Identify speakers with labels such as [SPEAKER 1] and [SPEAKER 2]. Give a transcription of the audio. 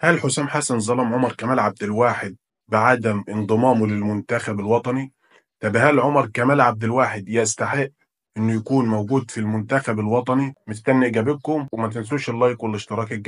[SPEAKER 1] هل حسام حسن ظلم عمر كمال عبد الواحد بعدم انضمامه للمنتخب الوطني؟ طب هل عمر كمال عبد الواحد يستحق انه يكون موجود في المنتخب الوطني؟ مستني اجابتكم وما تنسوش اللايك والاشتراك الجميل